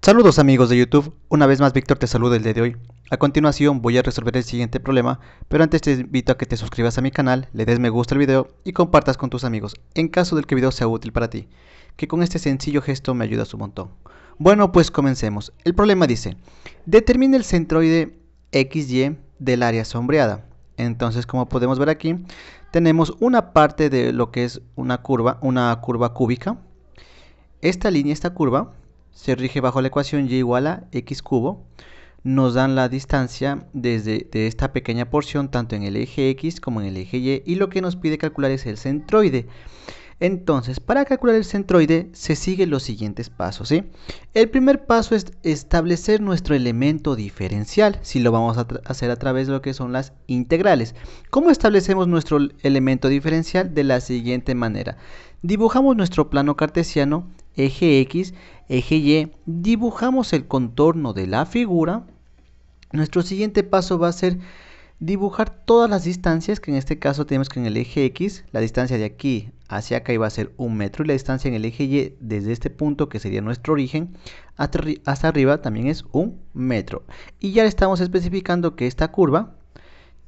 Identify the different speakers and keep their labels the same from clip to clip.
Speaker 1: Saludos amigos de YouTube, una vez más Víctor te saluda el día de hoy. A continuación voy a resolver el siguiente problema, pero antes te invito a que te suscribas a mi canal, le des me gusta al video y compartas con tus amigos, en caso del que el video sea útil para ti, que con este sencillo gesto me ayudas un montón. Bueno pues comencemos, el problema dice, determina el centroide XY del área sombreada. Entonces como podemos ver aquí, tenemos una parte de lo que es una curva, una curva cúbica. Esta línea, esta curva, se rige bajo la ecuación y igual a x cubo, nos dan la distancia desde esta pequeña porción tanto en el eje x como en el eje y y lo que nos pide calcular es el centroide. Entonces, para calcular el centroide se siguen los siguientes pasos. El primer paso es establecer nuestro elemento diferencial, si lo vamos a hacer a través de lo que son las integrales. ¿Cómo establecemos nuestro elemento diferencial? De la siguiente manera. Dibujamos nuestro plano cartesiano eje X, eje Y, dibujamos el contorno de la figura, nuestro siguiente paso va a ser dibujar todas las distancias, que en este caso tenemos que en el eje X, la distancia de aquí hacia acá iba a ser un metro, y la distancia en el eje Y, desde este punto, que sería nuestro origen, hasta, arriba también es un metro. Y ya le estamos especificando que esta curva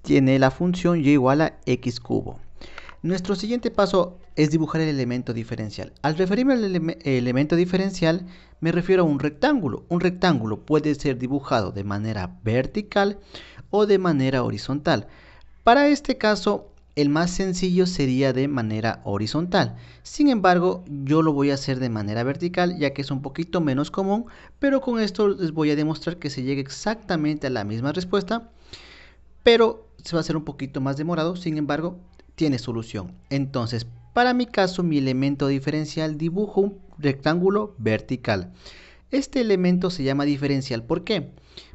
Speaker 1: tiene la función Y igual a X cubo. Nuestro siguiente paso es dibujar el elemento diferencial. Al referirme al elemento diferencial, me refiero a un rectángulo. Un rectángulo puede ser dibujado de manera vertical o de manera horizontal. Para este caso, el más sencillo sería de manera horizontal. Sin embargo, yo lo voy a hacer de manera vertical ya que es un poquito menos común, pero con esto les voy a demostrar que se llegue exactamente a la misma respuesta, pero se va a hacer un poquito más demorado, sin embargo, tiene solución. Entonces, para mi caso, mi elemento diferencial dibujo un rectángulo vertical. Este elemento se llama diferencial. ¿Por qué?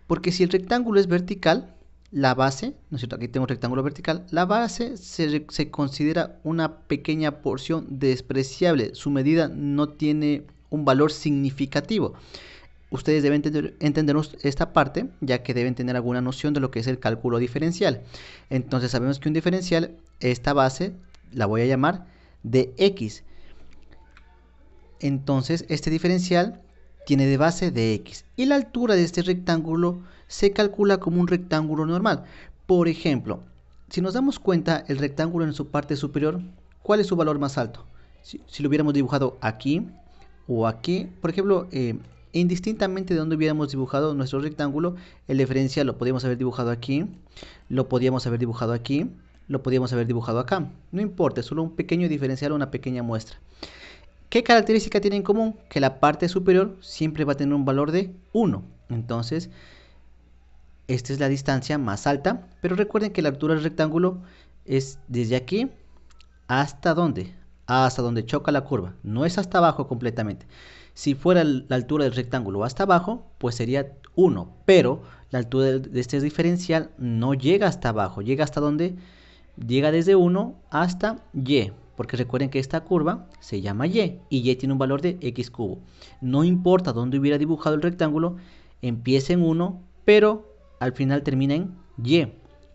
Speaker 1: Porque si el rectángulo es vertical, la base, ¿no es cierto? Aquí tengo un rectángulo vertical. La base se, se, considera una pequeña porción despreciable. Su medida no tiene un valor significativo ustedes deben entender, esta parte, ya que deben tener alguna noción de lo que es el cálculo diferencial. Entonces sabemos que un diferencial, esta base, la voy a llamar de x. Entonces este diferencial tiene de base de x. Y la altura de este rectángulo se calcula como un rectángulo normal. Por ejemplo, si nos damos cuenta, el rectángulo en su parte superior, ¿cuál es su valor más alto? Si, lo hubiéramos dibujado aquí o aquí, por ejemplo, eh, indistintamente de donde hubiéramos dibujado nuestro rectángulo, el diferencial lo podíamos haber dibujado aquí, lo podíamos haber dibujado aquí, lo podíamos haber dibujado acá. No importa, solo un pequeño diferencial una pequeña muestra. ¿Qué característica tiene en común? Que la parte superior siempre va a tener un valor de 1. Entonces, esta es la distancia más alta, pero recuerden que la altura del rectángulo es desde aquí hasta dónde, hasta donde choca la curva, no es hasta abajo completamente. Si fuera la altura del rectángulo hasta abajo, pues sería 1, pero la altura de este diferencial no llega hasta abajo, llega hasta donde llega desde 1 hasta y, porque recuerden que esta curva se llama y y y tiene un valor de x cubo. No importa dónde hubiera dibujado el rectángulo, empieza en 1, pero al final termina en y.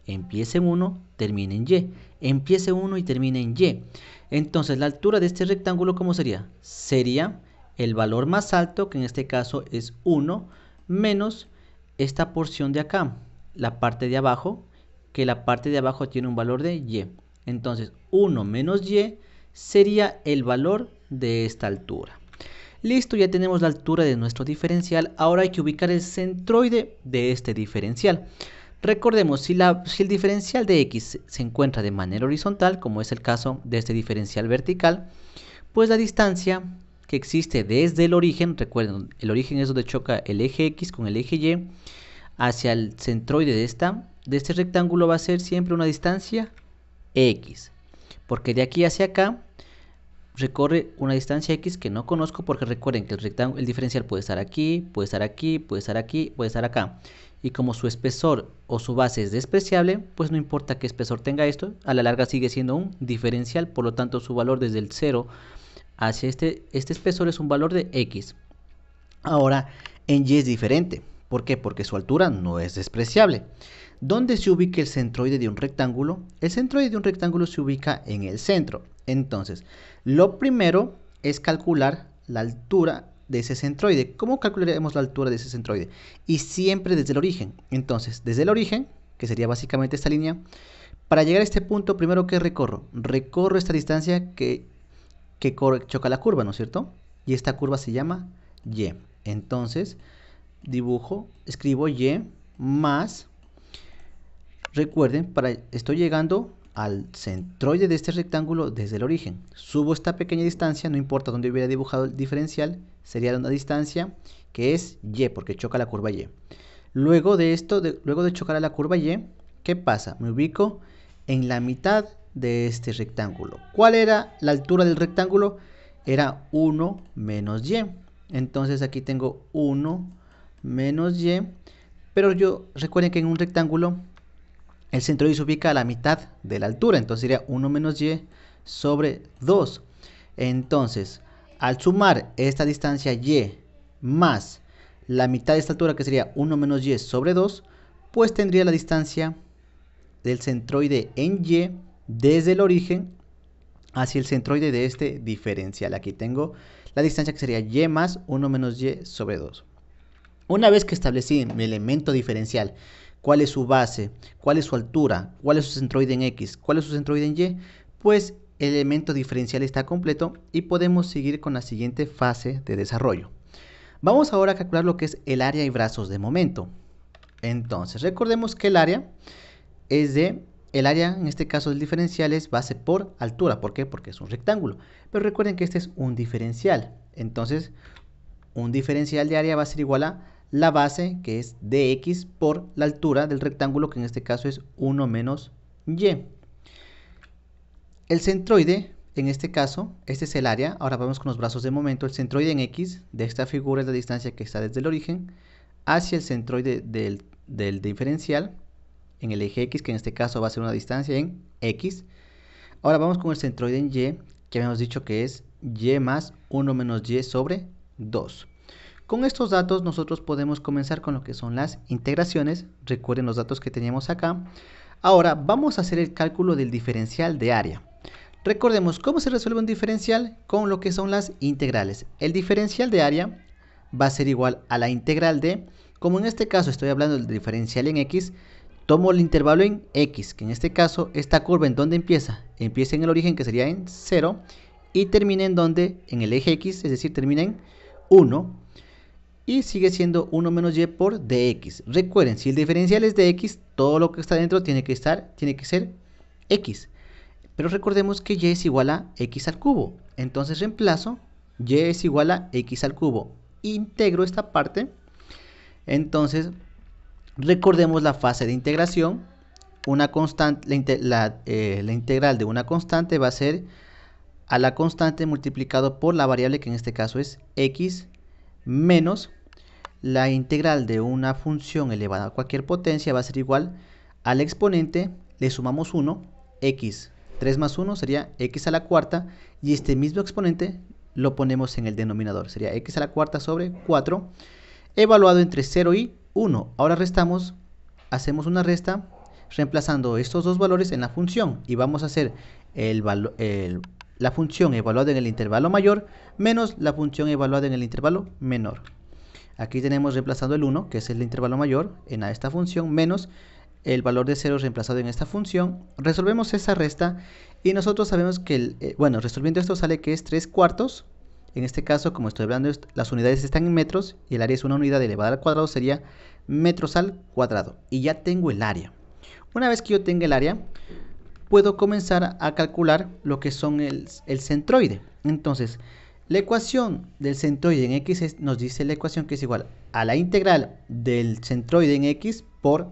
Speaker 1: Empieza en 1, termina en y. Empiece en 1 y termina en y. Entonces, la altura de este rectángulo, ¿cómo sería? Sería el valor más alto, que en este caso es 1, menos esta porción de acá, la parte de abajo, que la parte de abajo tiene un valor de y. Entonces 1 menos y sería el valor de esta altura. Listo, ya tenemos la altura de nuestro diferencial. Ahora hay que ubicar el centroide de este diferencial. Recordemos, si, la, si el diferencial de x se encuentra de manera horizontal, como es el caso de este diferencial vertical, pues la distancia que existe desde el origen, recuerden, el origen es donde choca el eje X con el eje Y, hacia el centroide de, esta, de este rectángulo va a ser siempre una distancia X, porque de aquí hacia acá recorre una distancia X que no conozco porque recuerden que el, rectángulo, el diferencial puede estar aquí, puede estar aquí, puede estar aquí, puede estar acá. Y como su espesor o su base es despreciable, pues no importa qué espesor tenga esto, a la larga sigue siendo un diferencial, por lo tanto su valor desde el 0 hacia este, este espesor es un valor de X. Ahora, en Y es diferente. ¿Por qué? Porque su altura no es despreciable. ¿Dónde se ubica el centroide de un rectángulo? El centroide de un rectángulo se ubica en el centro. Entonces, lo primero es calcular la altura de ese centroide. ¿Cómo calcularemos la altura de ese centroide? Y siempre desde el origen. Entonces, desde el origen, que sería básicamente esta línea, para llegar a este punto, primero que recorro, recorro esta distancia que que choca la curva, ¿no es cierto? Y esta curva se llama Y. Entonces, dibujo, escribo Y más. Recuerden, para, estoy llegando al centroide de este rectángulo desde el origen. Subo esta pequeña distancia, no importa dónde hubiera dibujado el diferencial, sería una distancia que es Y, porque choca la curva Y. Luego de esto, luego de chocar a la curva Y, ¿qué pasa? Me ubico en la mitad de este rectángulo. ¿Cuál era la altura del rectángulo? Era 1 menos y. Entonces aquí tengo 1 menos y. Pero yo recuerden que en un rectángulo el centroide se ubica a la mitad de la altura. Entonces sería 1 menos y sobre 2. Entonces, al sumar esta distancia y más la mitad de esta altura, que sería 1 menos y sobre 2, pues tendría la distancia del centroide en y desde el origen hacia el centroide de este diferencial. Aquí tengo la distancia que sería y más 1 menos y sobre 2. Una vez que establecí mi elemento diferencial, cuál es su base, cuál es su altura, cuál es su centroide en x, cuál es su centroide en y, pues el elemento diferencial está completo y podemos seguir con la siguiente fase de desarrollo. Vamos ahora a calcular lo que es el área y brazos de momento. Entonces, recordemos que el área es de el área, en este caso del diferencial, es base por altura. ¿Por qué? Porque es un rectángulo. Pero recuerden que este es un diferencial. Entonces, un diferencial de área va a ser igual a la base, que es dx, por la altura del rectángulo, que en este caso es 1 menos y. El centroide, en este caso, este es el área. Ahora vamos con los brazos de momento. El centroide en x de esta figura es la distancia que está desde el origen hacia el centroide del, del diferencial en el eje X, que en este caso va a ser una distancia en X. Ahora vamos con el centroide en Y, que habíamos dicho que es Y más 1 menos Y sobre 2. Con estos datos nosotros podemos comenzar con lo que son las integraciones. Recuerden los datos que teníamos acá. Ahora vamos a hacer el cálculo del diferencial de área. Recordemos cómo se resuelve un diferencial con lo que son las integrales. El diferencial de área va a ser igual a la integral de, como en este caso estoy hablando del diferencial en x, tomo el intervalo en X, que en este caso esta curva en donde empieza, empieza en el origen que sería en 0 y termina en donde, en el eje X, es decir, termina en 1 y sigue siendo 1 menos y por dx. Recuerden, si el diferencial es dx, todo lo que está dentro tiene que estar, tiene que ser x. Pero recordemos que y es igual a x al cubo. Entonces reemplazo, y es igual a x al cubo. Integro esta parte. Entonces Recordemos la fase de integración. Una constante, la, eh, la, integral de una constante va a ser a la constante multiplicado por la variable que en este caso es x menos la integral de una función elevada a cualquier potencia va a ser igual al exponente, le sumamos 1, x 3 más 1 sería x a la cuarta y este mismo exponente lo ponemos en el denominador, sería x a la cuarta sobre 4 evaluado entre 0 y 1. Ahora restamos, hacemos una resta reemplazando estos dos valores en la función y vamos a hacer la función evaluada en el intervalo mayor menos la función evaluada en el intervalo menor. Aquí tenemos reemplazando el 1, que es el intervalo mayor, en esta función, menos el valor de 0 reemplazado en esta función. Resolvemos esa resta y nosotros sabemos que, eh, bueno, resolviendo esto sale que es 3 cuartos en este caso, como estoy hablando, las unidades están en metros y el área es una unidad elevada al cuadrado, sería metros al cuadrado. Y ya tengo el área. Una vez que yo tenga el área, puedo comenzar a calcular lo que son el, centroide. Entonces, la ecuación del centroide en x nos dice la ecuación que es igual a la integral del centroide en x por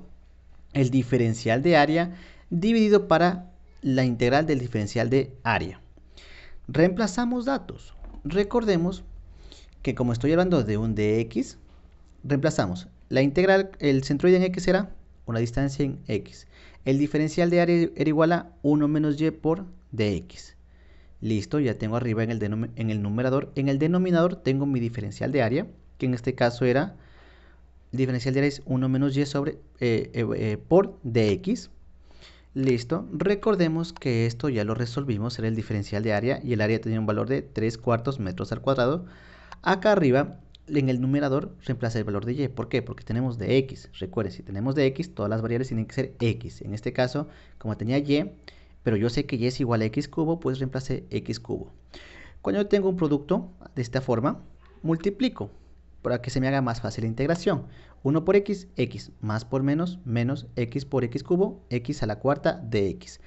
Speaker 1: el diferencial de área dividido para la integral del diferencial de área. Reemplazamos datos. Recordemos que como estoy hablando de un dx, reemplazamos la integral, el centroide en x será una distancia en x. El diferencial de área era igual a 1 menos y por dx. Listo, ya tengo arriba en el, en el numerador, en el denominador tengo mi diferencial de área, que en este caso era, diferencial de área es 1 menos y sobre, eh, eh, eh, por dx. Listo, recordemos que esto ya lo resolvimos, era el diferencial de área y el área tenía un valor de 3 cuartos metros al cuadrado. Acá arriba, en el numerador, reemplaza el valor de y. ¿Por qué? Porque tenemos de x. Recuerde si tenemos de x, todas las variables tienen que ser x. En este caso, como tenía y, pero yo sé que y es igual a x cubo, pues reemplace x cubo. Cuando yo tengo un producto de esta forma, multiplico para que se me haga más fácil la integración. 1 por x, x, más por menos, menos x por x cubo, x a la cuarta de x.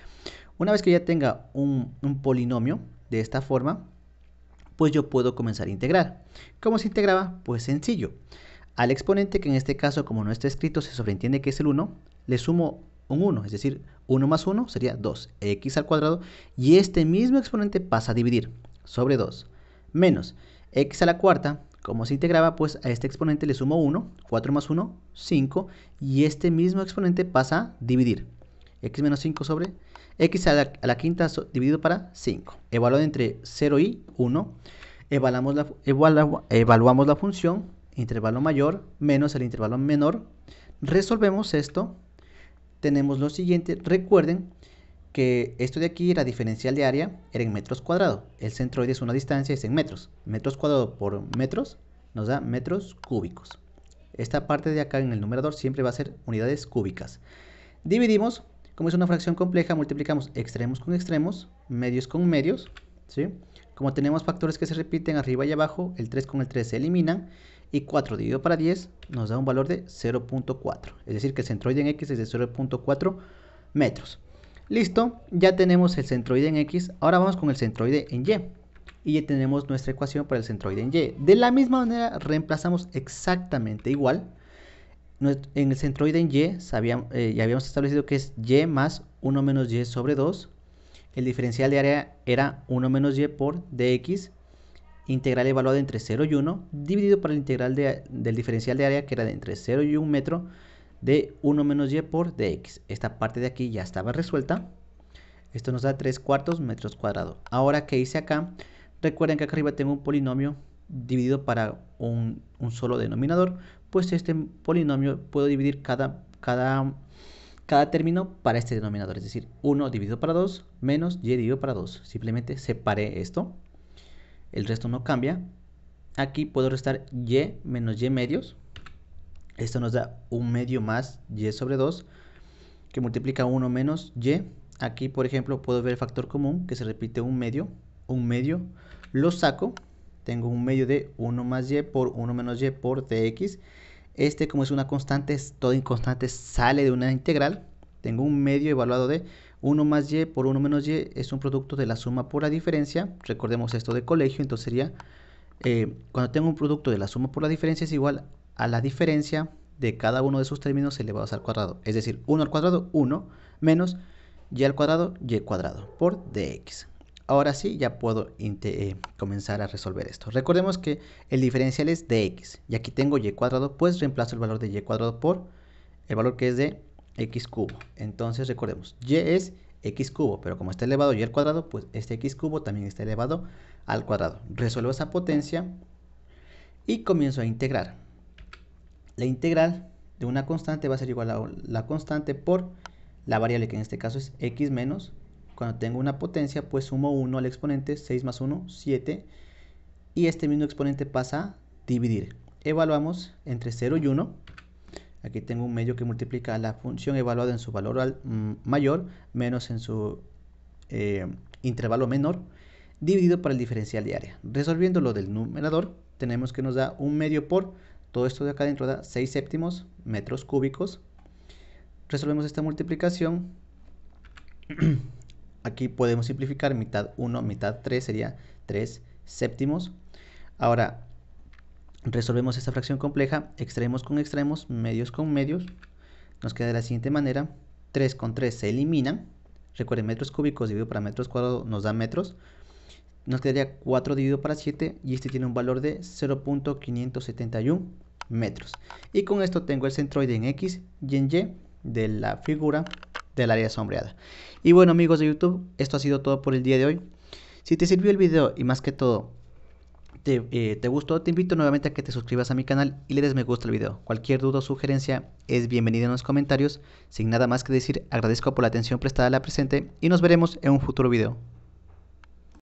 Speaker 1: Una vez que ya tenga un, polinomio de esta forma, pues yo puedo comenzar a integrar. ¿Cómo se integraba? Pues sencillo. Al exponente, que en este caso como no está escrito se sobreentiende que es el 1, le sumo un 1, es decir, 1 más 1 sería 2x al cuadrado, y este mismo exponente pasa a dividir sobre 2, menos x a la cuarta, como se integraba, pues a este exponente le sumo 1, 4 más 1, 5, y este mismo exponente pasa a dividir. x menos 5 sobre x a la, quinta dividido para 5. Evaluado entre 0 y 1. Evaluamos la, evaluamos la función, intervalo mayor menos el intervalo menor. Resolvemos esto. Tenemos lo siguiente. Recuerden que esto de aquí, era diferencial de área, era en metros cuadrados. El centroide es una distancia, es en metros. Metros cuadrados por metros nos da metros cúbicos. Esta parte de acá en el numerador siempre va a ser unidades cúbicas. Dividimos, como es una fracción compleja, multiplicamos extremos con extremos, medios con medios, ¿sí? Como tenemos factores que se repiten arriba y abajo, el 3 con el 3 se eliminan y 4 dividido para 10 nos da un valor de 0.4. Es decir, que el centroide en X es de 0.4 metros. Listo, ya tenemos el centroide en X, ahora vamos con el centroide en Y. Y ya tenemos nuestra ecuación para el centroide en Y. De la misma manera, reemplazamos exactamente igual. En el centroide en Y eh, ya habíamos establecido que es Y más 1 menos Y sobre 2. El diferencial de área era 1 menos Y por dx, integral evaluada entre 0 y 1, dividido por el integral del diferencial de área que era de entre 0 y 1 metro, de 1 menos y por dx. Esta parte de aquí ya estaba resuelta. Esto nos da 3 cuartos metros cuadrados. Ahora, que hice acá? Recuerden que acá arriba tengo un polinomio dividido para un, solo denominador. Pues este polinomio puedo dividir cada, cada, cada término para este denominador. Es decir, 1 dividido para 2 menos y dividido para 2. Simplemente separé esto. El resto no cambia. Aquí puedo restar y menos y medios esto nos da un medio más y sobre 2, que multiplica 1 menos y. Aquí, por ejemplo, puedo ver el factor común, que se repite un medio, un medio, lo saco, tengo un medio de 1 más y por 1 menos y por dx. Este, como es una constante, es todo inconstante, sale de una integral. Tengo un medio evaluado de 1 más y por 1 menos y es un producto de la suma por la diferencia. Recordemos esto de colegio, entonces sería, eh, cuando tengo un producto de la suma por la diferencia es igual a, a la diferencia de cada uno de sus términos elevados al cuadrado. Es decir, 1 al cuadrado, 1 menos y al cuadrado, y cuadrado por dx. Ahora sí, ya puedo eh, comenzar a resolver esto. Recordemos que el diferencial es dx y aquí tengo y cuadrado, pues reemplazo el valor de y cuadrado por el valor que es de x cubo. Entonces recordemos, y es x cubo, pero como está elevado y al cuadrado, pues este x cubo también está elevado al cuadrado. Resuelvo esa potencia y comienzo a integrar la integral de una constante va a ser igual a la constante por la variable que en este caso es x menos. Cuando tengo una potencia, pues sumo 1 al exponente, 6 más 1, 7. Y este mismo exponente pasa a dividir. Evaluamos entre 0 y 1. Aquí tengo un medio que multiplica la función evaluada en su valor mm, mayor menos en su eh, intervalo menor dividido por el diferencial de área. Resolviendo lo del numerador, tenemos que nos da un medio por todo esto de acá dentro da 6 séptimos metros cúbicos. Resolvemos esta multiplicación. Aquí podemos simplificar mitad 1, mitad 3 sería 3 séptimos. Ahora, resolvemos esta fracción compleja, extremos con extremos, medios con medios. Nos queda de la siguiente manera, 3 con 3 se elimina, Recuerden, metros cúbicos dividido para metros cuadrados nos da metros nos quedaría 4 dividido para 7 y este tiene un valor de 0.571 metros. Y con esto tengo el centroide en X y en Y de la figura del área sombreada. Y bueno amigos de YouTube, esto ha sido todo por el día de hoy. Si te sirvió el video y más que todo eh, te, gustó, te invito nuevamente a que te suscribas a mi canal y le des me gusta al video. Cualquier duda o sugerencia es bienvenida en los comentarios. Sin nada más que decir, agradezco por la atención prestada a la presente y nos veremos en un futuro video.